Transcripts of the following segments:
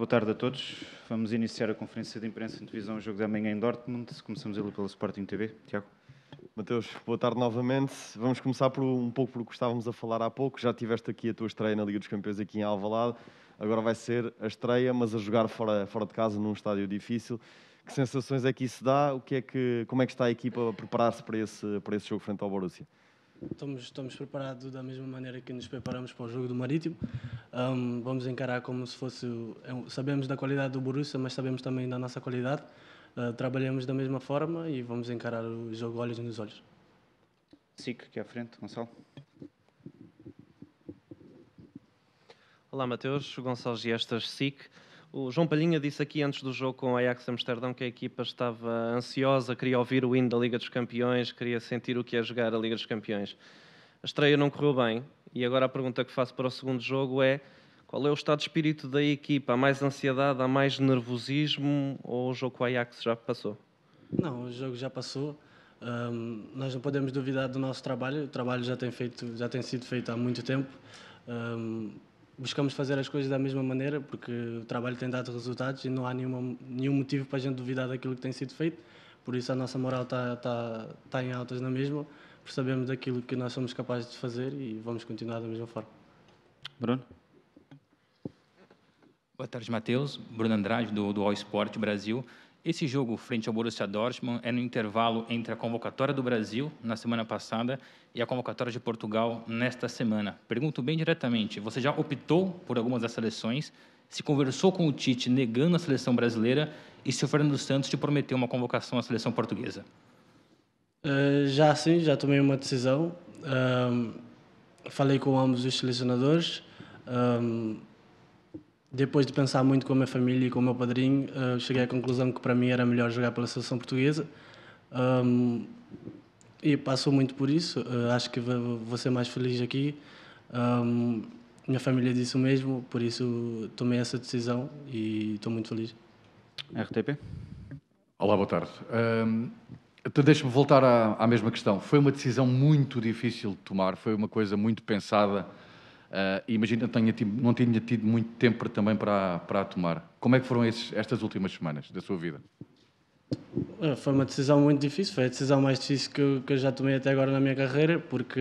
boa tarde a todos. Vamos iniciar a conferência de imprensa em televisão o jogo da manhã em Dortmund. Começamos ele pelo Sporting TV. Tiago. Mateus, boa tarde novamente. Vamos começar por um pouco pelo que estávamos a falar há pouco. Já tiveste aqui a tua estreia na Liga dos Campeões aqui em Alvalade. Agora vai ser a estreia, mas a jogar fora, fora de casa num estádio difícil. Que sensações é que isso dá? O que é que, como é que está a equipa a preparar-se para esse, para esse jogo frente ao Borussia? estamos, estamos preparados da mesma maneira que nos preparamos para o jogo do Marítimo. Um, vamos encarar como se fosse. É sabemos da qualidade do Borussia, mas sabemos também da nossa qualidade. Uh, trabalhamos da mesma forma e vamos encarar o jogo olhos nos olhos. SIC, que à frente, Gonçalo. Olá, Mateus. Gonçalo Giestas, SIC. O João Palhinha disse aqui antes do jogo com o Ajax Amsterdão que a equipa estava ansiosa, queria ouvir o hino da Liga dos Campeões, queria sentir o que é jogar a Liga dos Campeões. A estreia não correu bem e agora a pergunta que faço para o segundo jogo é qual é o estado de espírito da equipa? Há mais ansiedade, há mais nervosismo ou o jogo com o Ajax já passou? Não, o jogo já passou. Um, nós não podemos duvidar do nosso trabalho. O trabalho já tem feito, já tem sido feito há muito tempo. Um, buscamos fazer as coisas da mesma maneira, porque o trabalho tem dado resultados e não há nenhuma, nenhum motivo para a gente duvidar daquilo que tem sido feito. Por isso a nossa moral está tá, tá em altas na mesma, porque sabemos daquilo que nós somos capazes de fazer e vamos continuar da mesma forma. Bruno? Boa tarde, Matheus. Bruno Andrade, do, do All Sport Brasil. Esse jogo frente ao Borussia Dortmund é no intervalo entre a convocatória do Brasil na semana passada e a convocatória de Portugal nesta semana. Pergunto bem diretamente: você já optou por algumas das seleções? Se conversou com o Tite negando a seleção brasileira e se o Fernando Santos te prometeu uma convocação à seleção portuguesa? Uh, já sim, já tomei uma decisão. falei com ambos os selecionadores. Depois de pensar muito com a minha família e com o meu padrinho, uh, cheguei à conclusão que para mim era melhor jogar pela seleção portuguesa. Um, e passou muito por isso. Uh, acho que vou ser mais feliz aqui. Um, minha família disse o mesmo, por isso tomei essa decisão e estou muito feliz. RTP? Olá, boa tarde. Um, então deixa-me voltar à, à mesma questão. Foi uma decisão muito difícil de tomar, foi uma coisa muito pensada Uh, imagino que não, tido, não tinha tido muito tempo também para, para a tomar. Como é que foram esses, estas últimas semanas da sua vida? Ah, foi uma decisão muito difícil, foi a decisão mais difícil que eu, que eu já tomei até agora na minha carreira, porque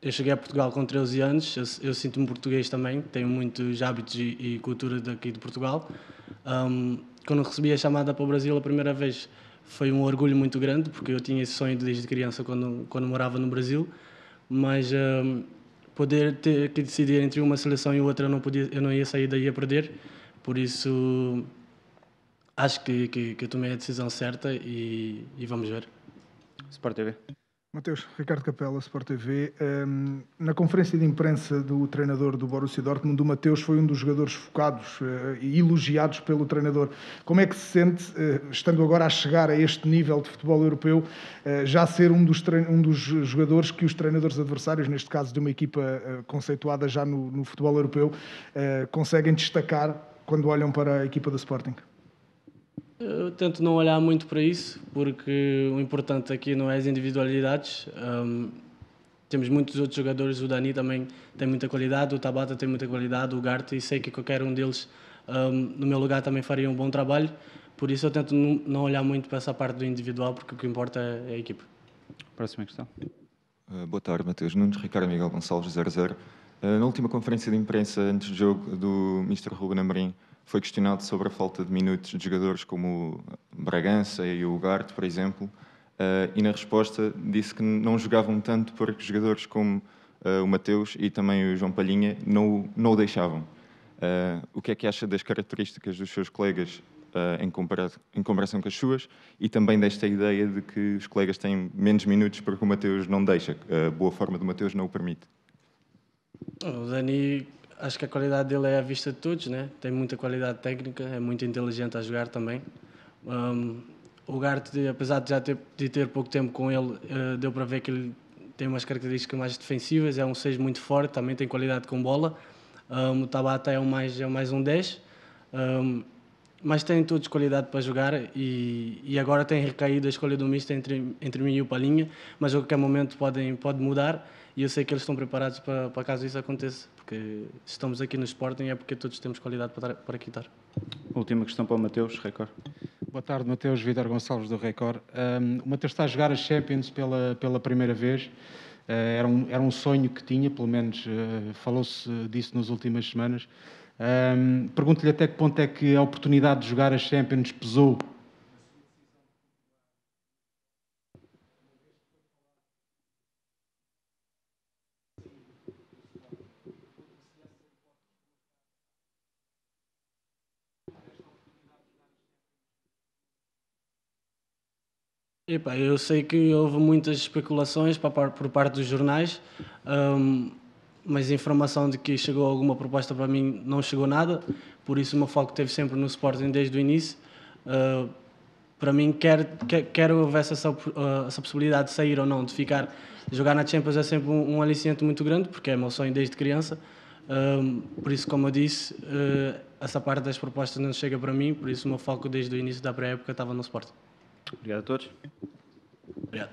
eu cheguei a Portugal com 13 anos, eu, eu sinto-me português também, tenho muitos hábitos e, e cultura daqui de Portugal. Um, quando recebi a chamada para o Brasil a primeira vez, foi um orgulho muito grande, porque eu tinha esse sonho desde criança quando, quando morava no Brasil, mas... Um, poder ter que decidir entre uma seleção e outra, eu não podia, eu não ia sair daí a perder. Por isso acho que, que, que eu tomei a decisão certa e, e vamos ver. Sport TV. Mateus, Ricardo Capela, Sport TV. Um, na conferência de imprensa do treinador do Borussia Dortmund, o Mateus foi um dos jogadores focados uh, e elogiados pelo treinador. Como é que se sente, uh, estando agora a chegar a este nível de futebol europeu, uh, já ser um dos, um dos, jogadores que os treinadores adversários, neste caso de uma equipa conceituada já no, no futebol europeu, conseguem destacar quando olham para a equipa do Sporting? Eu tento não olhar muito para isso, porque o importante aqui não é as individualidades. Um, temos muitos outros jogadores, o Dani também tem muita qualidade, o Tabata tem muita qualidade, o Garte, e sei que qualquer um deles, um, no meu lugar, também faria um bom trabalho. Por isso eu tento não olhar muito para essa parte do individual, porque o que importa é, é a equipe. Próxima questão. Uh, boa tarde, Mateus Nunes, Ricardo Miguel Gonçalves, 00. Uh, ah, na última conferência de imprensa antes do jogo do Mr. Ruben Amorim, foi questionado sobre a falta de minutos de jogadores como o Bragança e o Ugarte, por exemplo, uh, e na resposta disse que não jogavam tanto porque jogadores como uh, o Mateus e também o João Palhinha não, não o deixavam. Uh, o que é que acha das características dos seus colegas em, em comparação com as suas e também desta ideia de que os colegas têm menos minutos porque o Mateus não deixa, a boa forma do Mateus não o permite? O Dani acho que a qualidade dele é à vista de todos, né? Tem muita qualidade técnica, é muito inteligente a jogar também. Um, o Gart, apesar de já ter, de ter pouco tempo com ele, uh, deu para ver que ele tem umas características mais defensivas, é um 6 muito forte, também tem qualidade com bola. Um, o Tabata é um mais, é um, mais um 10. Um, mas têm todos qualidade para jogar e, e agora tem recaído a escolha do misto entre, entre mim e o Palinha, mas a qualquer momento podem, pode mudar e eu sei que eles estão preparados para, para caso isso aconteça, porque se estamos aqui no Sporting é porque todos temos qualidade para, para aqui estar. Última questão para o Mateus, Record. Boa tarde, Mateus Vitor Gonçalves do Record. Um, o Mateus está a jogar a Champions pela, pela primeira vez. Uh, era, um, era um sonho que tinha, pelo menos uh, falou-se disso nas últimas semanas. Um, Pergunto-lhe até que ponto é que a oportunidade de jogar as Champions pesou Epá, eu sei que houve muitas especulações por parte dos jornais. Um, mas a informação de que chegou alguma proposta para mim não chegou nada, por isso o meu foco esteve sempre no Sporting desde o início. Uh, para mim, quer, quer, quer houvesse essa, uh, essa possibilidade de sair ou não, de ficar, jogar na Champions é sempre um, um aliciente muito grande, porque é meu sonho desde criança. Ah, por isso, como eu disse, uh, essa parte das propostas não chega para mim, por isso o meu foco desde o início da pré-época estava no Sporting. Obrigado a todos. Obrigado.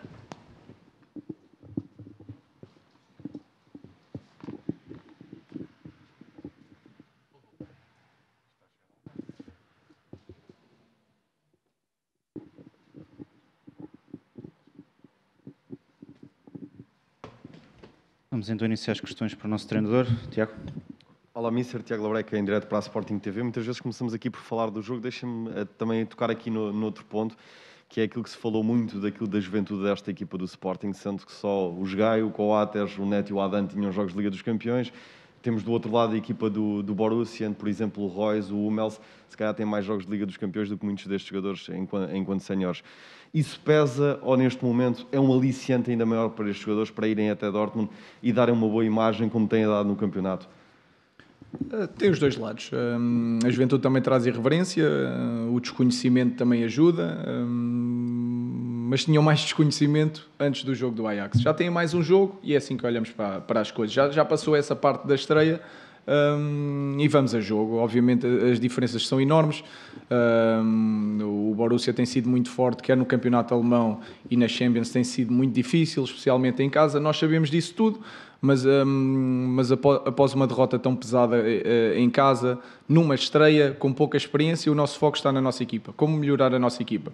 Vamos então iniciar as questões para o nosso treinador, Tiago. Olá, Mister Tiago Labreca, em direto para a Sporting TV. Muitas vezes começamos aqui por falar do jogo, deixa-me eh, também tocar aqui no, no outro ponto que é aquilo que se falou muito daquilo da juventude desta equipa do Sporting, sendo que só os Gaio, o Coates, o Neto e o Adan tinham jogos de Liga dos Campeões. Temos do outro lado a equipa do, do Borussia, por exemplo, o Royce, o Hummels, se calhar tem mais jogos de Liga dos Campeões do que muitos destes jogadores enquanto, enquanto Isso pesa ou neste momento é um aliciante ainda maior para estes jogadores para irem até Dortmund e darem uma boa imagem como têm dado no campeonato? Eh, tem os dois lados. Eh, a juventude também traz irreverência, eh, o desconhecimento também ajuda mas tinham mais desconhecimento antes do jogo do Ajax. Já têm mais um jogo e é assim que olhamos para, para as coisas. Já, já passou essa parte da estreia um, e vamos a jogo. Obviamente as diferenças são enormes. Um, o Borussia tem sido muito forte, quer no campeonato alemão e na Champions tem sido muito difícil, especialmente em casa. Nós sabemos disso tudo, mas, hum, mas após uma derrota tão pesada uh, em casa, numa estreia, com pouca experiência, o nosso foco está na nossa equipa. Como melhorar a nossa equipa?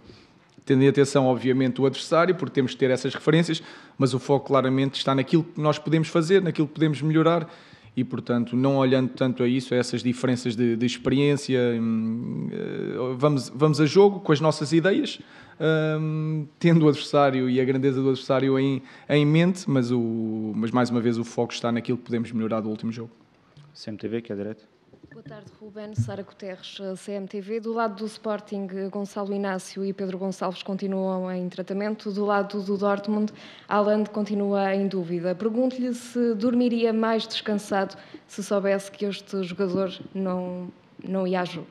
tendo em atenção, obviamente, o adversário, porque temos que ter essas referências, mas o foco claramente está naquilo que nós podemos fazer, naquilo que podemos melhorar e, portanto, não olhando tanto a isso, a essas diferenças de, de experiência, hum, eh, vamos, vamos a jogo com as nossas ideias, um, tendo o adversário e a grandeza do adversário em, em mente, mas, o, mas mais uma vez o foco está naquilo que podemos melhorar do último jogo. CMTV, que é direto. Boa tarde, Ruben. Sara Guterres, CMTV. Do lado do Sporting, Gonçalo Inácio e Pedro Gonçalves continuam em tratamento. Do lado do Dortmund, Alan continua em dúvida. Pergunto-lhe se dormiria mais descansado se soubesse que este jogador não, não ia a jogo.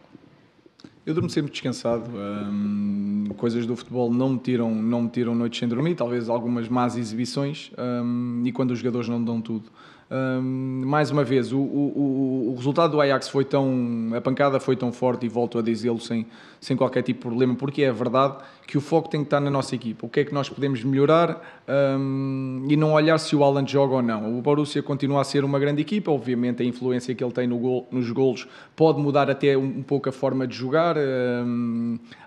Eu durmo sempre descansado. Hum, coisas do futebol não me tiram, não me tiram noites sem dormir, talvez algumas más exibições hum, e quando os jogadores não dão tudo. Um, mais uma vez, o, o, o, resultado do Ajax foi tão. a pancada foi tão forte, e volto a dizê-lo sem, sem qualquer tipo de problema, porque é verdade que o foco tem que estar na nossa equipa. O que é que nós podemos melhorar um, e não olhar se o Alan joga ou não. O Borussia continua a ser uma grande equipa, obviamente a influência que ele tem no gol, nos golos pode mudar até um, um pouco a forma de jogar.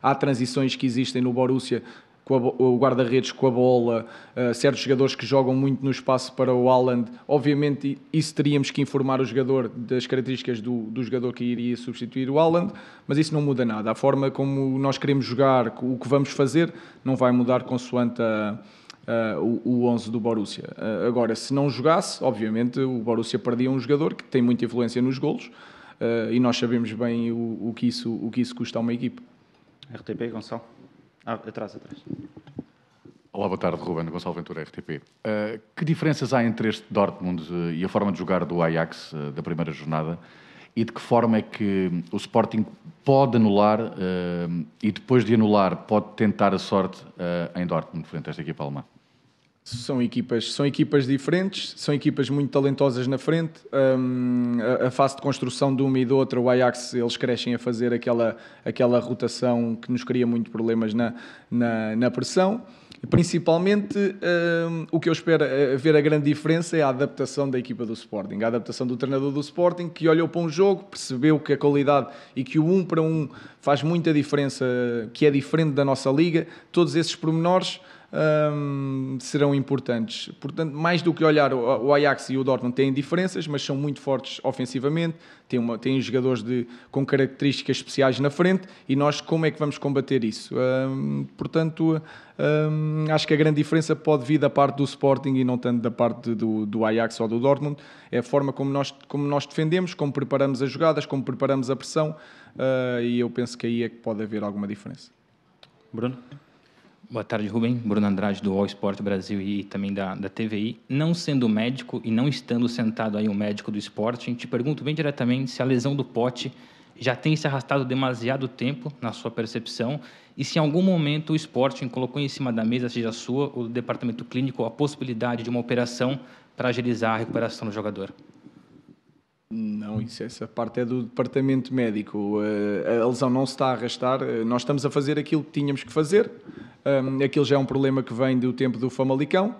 há transições que existem no Borussia com a, o guarda-redes com a bola, uh, certos jogadores que jogam muito no espaço para o Haaland. Obviamente, isso teríamos que informar o jogador das características do, do jogador que iria substituir o Haaland, mas isso não muda nada. A forma como nós queremos jogar, o que vamos fazer, não vai mudar consoante a. o, o 11 do Borussia. Uh, agora, se não jogasse, obviamente o Borussia perdia um jogador que tem muita influência nos golos uh, e nós sabemos bem o, o, que isso, o que isso custa a uma equipe. RTP, Gonçalo. Ah, atrás, atrás. Olá, boa tarde, Ruben Gonçalves Ventura, RTP. Uh, eh, que diferenças há entre este Dortmund eh, e a forma de jogar do Ajax uh, da primeira jornada? E de que forma é que o Sporting pode anular e depois de anular pode tentar a sorte em Dortmund frente a esta equipa alemã? São equipas, são equipas diferentes, são equipas muito talentosas na frente. Um, a, a, fase de construção de uma e de outra, o Ajax, eles crescem a fazer aquela, aquela rotação que nos cria muito problemas na, na, na pressão. Principalmente, um, o que eu espero eh, ver a grande diferença é a adaptação da equipa do Sporting. A adaptação do treinador do Sporting, que olhou para um jogo, percebeu que a qualidade e que o um para um faz muita diferença, que é diferente da nossa liga. Todos esses pormenores um, serão importantes. Portanto, mais do que olhar, o Ajax e o Dortmund têm diferenças, mas são muito fortes ofensivamente, têm, uma, têm jogadores de, com características especiais na frente e nós como é que vamos combater isso? Um, portanto, um, acho que a grande diferença pode vir da parte do Sporting e não tanto da parte do, do Ajax ou do Dortmund. É a forma como nós, como nós defendemos, como preparamos as jogadas, como preparamos a pressão uh, e eu penso que aí é que pode haver alguma diferença. Bruno? Boa tarde, Rubem. Bruno Andrade, do All Sport Brasil e também da, da TVI. Não sendo médico e não estando sentado aí um médico do esporte, te pergunto bem diretamente se a lesão do pote já tem se arrastado demasiado tempo, na sua percepção, e se em algum momento o esporte colocou em cima da mesa, seja sua ou do departamento clínico, a possibilidade de uma operação para agilizar a recuperação do jogador. Não, isso, essa parte é do departamento médico. Eh, a lesão não se está a arrastar. Eh, nós estamos a fazer aquilo que tínhamos que fazer. Aquilo já é um problema que vem do tempo do Famalicão.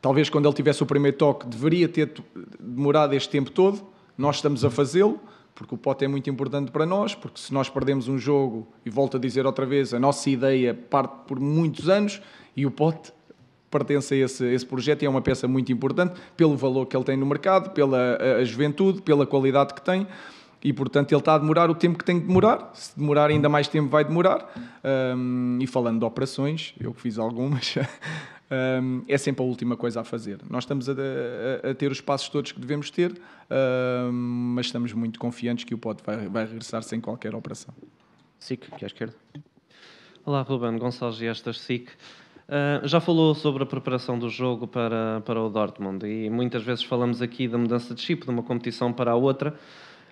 Talvez quando ele tivesse o primeiro toque, deveria ter demorado este tempo todo. Nós estamos a fazê-lo, porque o pote é muito importante para nós. Porque se nós perdemos um jogo, e volto a dizer outra vez, a nossa ideia parte por muitos anos e o pote pertence a esse, esse projeto e é uma peça muito importante pelo valor que ele tem no mercado, pela a, a juventude, pela qualidade que tem e portanto ele está a demorar o tempo que tem que demorar. Se demorar ainda mais tempo, vai demorar. Um, e falando de operações, eu fiz algumas, um, é sempre a última coisa a fazer. Nós estamos a, a, a ter os passos todos que devemos ter, um, mas estamos muito confiantes que o POT vai, vai regressar sem qualquer operação. SIC, que é à esquerda. Olá, Ruben Gonçalves, estas SIC. Ah, já falou sobre a preparação do jogo para, para o Dortmund e muitas vezes falamos aqui da mudança de chip de uma competição para a outra.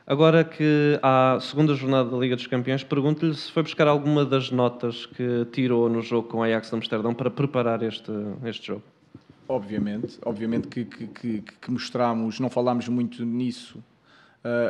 Agora que há segunda jornada da Liga dos Campeões, pergunto-lhe se foi buscar alguma das notas que tirou no jogo com o Ajax de Amsterdão para preparar este, este jogo. Obviamente, obviamente que, que, que, que mostramos, não falámos muito nisso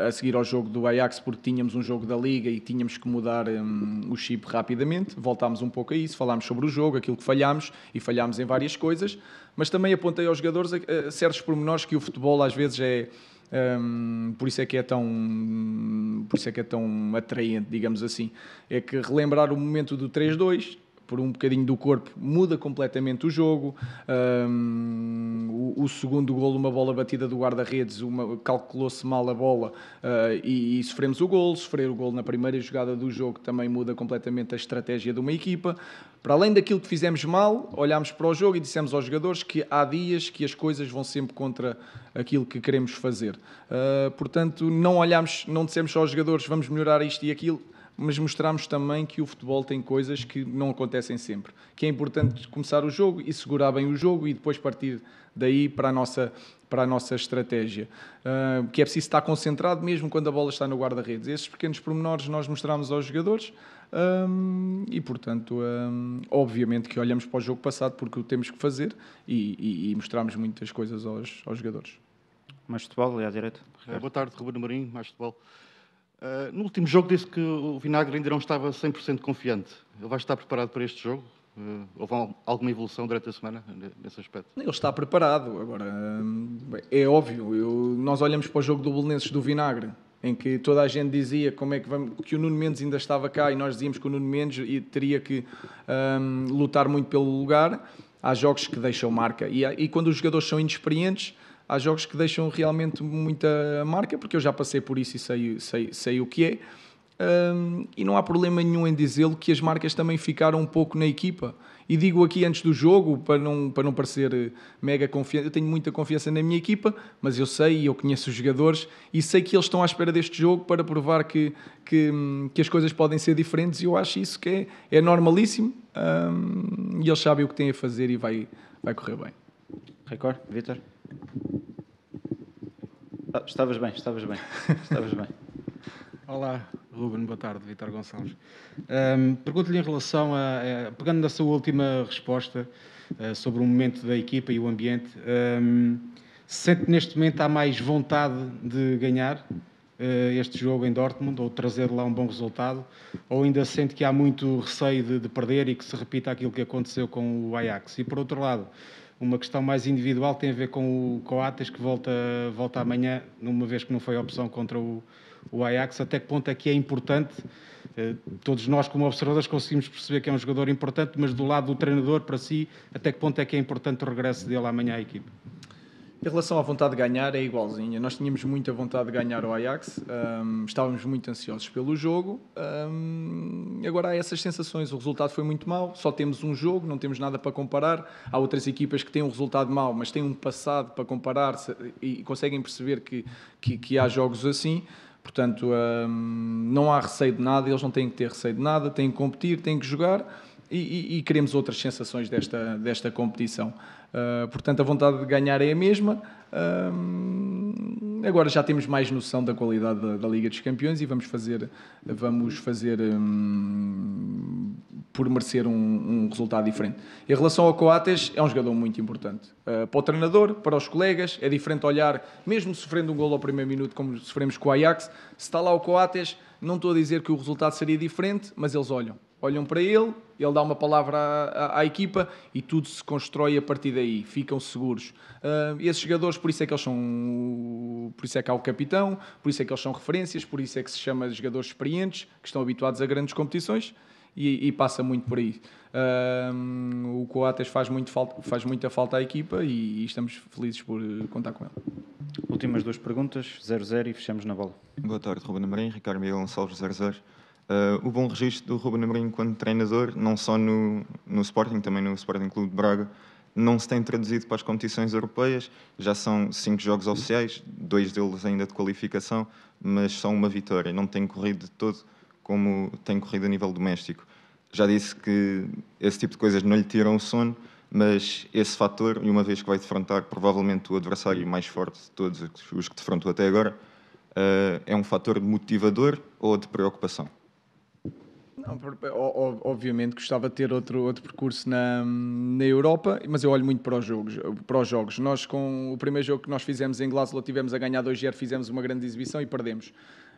a seguir ao jogo do Ajax, porque tínhamos um jogo da Liga e tínhamos que mudar hum, o chip rapidamente. Voltámos um pouco a isso, falámos sobre o jogo, aquilo que falhámos e falhámos em várias coisas, mas também apontei aos jogadores certos pormenores que o futebol às vezes é. Hum, por isso é que é tão por isso é que é tão atraente digamos assim é que relembrar o momento do 3-2 por um bocadinho do corpo, muda completamente o jogo. Um, o, o, segundo golo, uma bola batida do guarda-redes, calculou-se mal a bola uh, e, e, sofremos o golo. Sofrer o golo na primeira jogada do jogo também muda completamente a estratégia de uma equipa. Para além daquilo que fizemos mal, olhámos para o jogo e dissemos aos jogadores que há dias que as coisas vão sempre contra aquilo que queremos fazer. Uh, portanto, não olhámos, não dissemos só aos jogadores vamos melhorar isto e aquilo mas mostramos também que o futebol tem coisas que não acontecem sempre, que é importante começar o jogo e segurar bem o jogo e depois partir daí para a nossa para a nossa estratégia. Uh, que é preciso estar concentrado mesmo quando a bola está no guarda-redes. Esses pequenos pormenores nós mostramos aos jogadores um, ah, e, portanto, um, ah, obviamente que olhamos para o jogo passado porque o temos que fazer e, e, e mostramos muitas coisas aos, aos jogadores. Mais futebol, aliás, direito. Ricardo. É, boa tarde, Ruben Marinho, mais futebol. Ah, no último jogo disse que o Vinagre ainda não estava 100% confiante. Ele vai estar preparado para este jogo? Uh, houve alguma evolução durante a semana nesse aspecto? Ele está preparado. Agora, hum, é óbvio, eu, nós olhamos para o jogo do Bolonenses do Vinagre, em que toda a gente dizia como é que, vamos, que o Nuno Mendes ainda estava cá e nós dizíamos que o Nuno Mendes teria que um, lutar muito pelo lugar. Há jogos que deixam marca e, e quando os jogadores são inexperientes há jogos que deixam realmente muita marca, porque eu já passei por isso e sei, sei, sei o que é. Um, e não há problema nenhum em dizê-lo que as marcas também ficaram um pouco na equipa. E digo aqui antes do jogo, para não, para não parecer eh, mega confiante, eu tenho muita confiança na minha equipa, mas eu sei e eu conheço os jogadores e sei que eles estão à espera deste jogo para provar que, que, hum, que as coisas podem ser diferentes e eu acho isso que é, é normalíssimo um, e eles sabem o que têm a fazer e vai, vai correr bem. Record, Vitor? Ah, estavas bem, estavas bem, estavas bem. Olá, Ruben, boa tarde, Vitor Gonçalves. Um, Pergunto-lhe em relação a, a, pegando na sua última resposta uh, sobre o momento da equipa e o ambiente, um, sente neste momento há mais vontade de ganhar uh, este jogo em Dortmund ou trazer lá um bom resultado? Ou ainda sente que há muito receio de, de perder e que se repita aquilo que aconteceu com o Ajax? E por outro lado, uma questão mais individual tem a ver com o Coates, que volta, volta amanhã, numa vez que não foi opção contra o, o Ajax. Até que ponto é que é importante? Eh, todos nós, como observadores, conseguimos perceber que é um jogador importante, mas do lado do treinador, para si, até que ponto é que é importante o regresso dele amanhã à equipe? Em relação à vontade de ganhar, é igualzinha. Nós tínhamos muita vontade de ganhar o Ajax, um, estávamos muito ansiosos pelo jogo. Um, agora há essas sensações. O resultado foi muito mau, só temos um jogo, não temos nada para comparar. Há outras equipas que têm um resultado mau, mas têm um passado para comparar e conseguem perceber que, que, que há jogos assim. Portanto, hum, não há receio de nada, eles não têm que ter receio de nada, têm que competir, têm que jogar e, e, e queremos outras sensações desta, desta competição. Uh, portanto, a vontade de ganhar é a mesma. Uh, agora já temos mais noção da qualidade da, da, Liga dos Campeões e vamos fazer, vamos fazer um, por merecer um, um, resultado diferente. Em relação ao Coates, é um jogador muito importante. Uh, para o treinador, para os colegas, é diferente olhar, mesmo sofrendo um gol ao primeiro minuto, como sofremos com o Ajax, se está lá o Coates, não estou a dizer que o resultado seria diferente, mas eles olham olham para ele, ele dá uma palavra à, à, à, equipa e tudo se constrói a partir daí, ficam seguros. Uh, esses jogadores, por isso é que eles são, por isso é que há o capitão, por isso é que eles são referências, por isso é que se chama de jogadores experientes, que estão habituados a grandes competições e, e passa muito por aí. Uh, o Coates faz, muito falta, faz muita falta à equipa e, e estamos felizes por contar com ele. Últimas duas perguntas, 0-0 e fechamos na bola. Boa tarde, Ruben Marinho, Ricardo Miguel Gonçalves, 0-0. Uh, o bom registro do Ruben Amorim enquanto treinador, não só no, no Sporting, também no Sporting Clube de Braga, não se tem traduzido para as competições europeias. Já são cinco jogos oficiais, dois deles ainda de qualificação, mas só uma vitória. Não tem corrido de todo como tem corrido a nível doméstico. Já disse que esse tipo de coisas não lhe tiram o sono, mas esse fator, e uma vez que vai defrontar provavelmente o adversário mais forte de todos os que defrontou até agora, uh, é um fator motivador ou de preocupação? Não, obviamente gostava de ter outro, outro percurso na, na Europa, mas eu olho muito para os, jogos, para os jogos. Nós, com o primeiro jogo que nós fizemos em Glasgow, tivemos a ganhar 2-0, fizemos uma grande exibição e perdemos.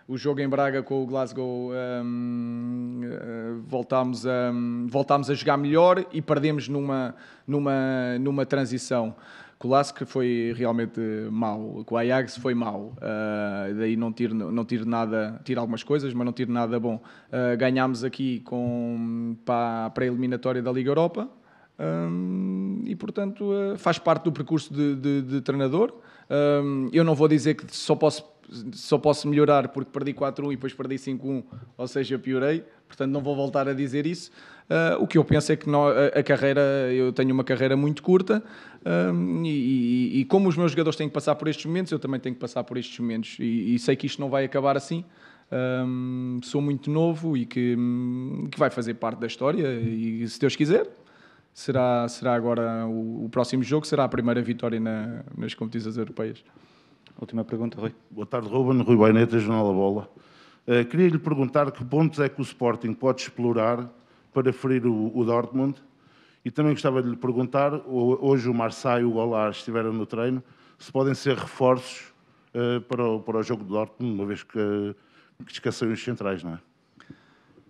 O jogo em Braga com o Glasgow um, eh, voltámos, a, hum, voltámos a jogar melhor e perdemos numa, numa, numa transição. Com o Lask foi realmente mau, com o Ajax foi mau, uh, daí não tiro, não tiro nada, tiro algumas coisas, mas não tiro nada bom. Uh, ganhámos aqui com, para, para a eliminatória da Liga Europa um, e, portanto, uh, faz parte do percurso de, de, de treinador. Um, eu não vou dizer que só posso só posso melhorar porque perdi 4-1 e depois perdi 5-1, ou seja, piorei, portanto não vou voltar a dizer isso. Uh, o que eu penso é que a, a, carreira, eu tenho uma carreira muito curta ah, e, e, e, como os meus jogadores têm que passar por estes momentos, eu também tenho que passar por estes momentos e, e sei que isto não vai acabar assim. Um, ah, sou muito novo e que, que vai fazer parte da história e se Deus quiser será, será agora o, o próximo jogo será a primeira vitória na, nas competições europeias. Última pergunta, Rui. Boa tarde, Ruben. Rui Baineta, Jornal da Bola. Uh, eh, queria lhe perguntar que pontos é que o Sporting pode explorar para ferir o, o Dortmund e também gostava de lhe perguntar, hoje o Marseille e o Golar estiveram no treino, se podem ser reforços uh, para, o, para o jogo do Dortmund, uma vez que, eh, que descansam os centrais, não é?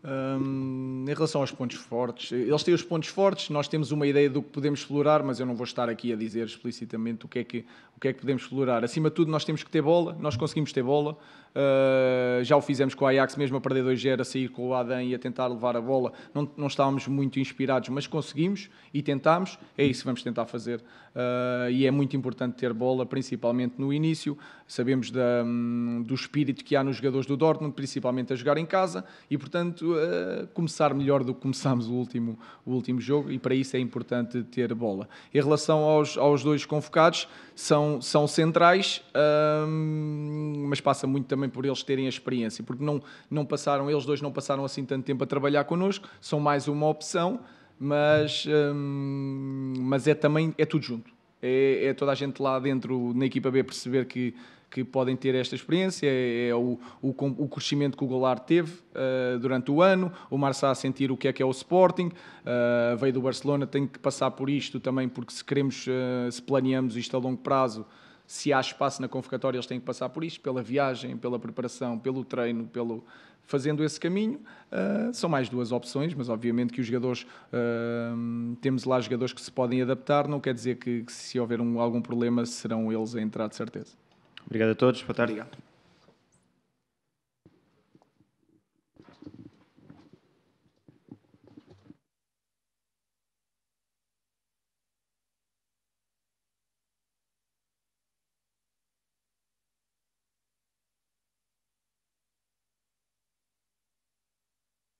Um, em relação aos pontos fortes, eles têm os pontos fortes, nós temos uma ideia do que podemos explorar, mas eu não vou estar aqui a dizer explicitamente o que é que, o que, é que podemos explorar. Acima de tudo, nós temos que ter bola, nós conseguimos ter bola. Uh, já o fizemos com o Ajax, mesmo a perder 2-0, a sair com o Adam e a tentar levar a bola. Não, não estávamos muito inspirados, mas conseguimos e tentámos. É isso que vamos tentar fazer. Uh, e é muito importante ter bola, principalmente no início sabemos da, hum, do espírito que há nos jogadores do Dortmund, principalmente a jogar em casa, e portanto uh, começar melhor do que começámos o último, o último jogo, e para isso é importante ter bola. Em relação aos, aos dois convocados, são, são centrais, uh, mas passa muito também por eles terem a experiência, porque não, não passaram, eles dois não passaram assim tanto tempo a trabalhar connosco, são mais uma opção. Mas, uh, mas é também é tudo junto. É, é, toda a gente lá dentro na equipa B perceber que que podem ter esta experiência, é, é o, o, o crescimento que o Goulart teve uh, durante o ano, o Marçá a sentir o que é que é o Sporting, uh, veio do Barcelona, tem que passar por isto também, porque se queremos, uh, se planeamos isto a longo prazo, se há espaço na convocatória, eles têm que passar por isto, pela viagem, pela preparação, pelo treino, pelo fazendo esse caminho. Uh, são mais duas opções, mas obviamente que os jogadores, uh, temos lá jogadores que se podem adaptar, não quer dizer que, que se houver um, algum problema, serão eles a entrar de certeza. Obrigado a todos. Boa tarde. Obrigado.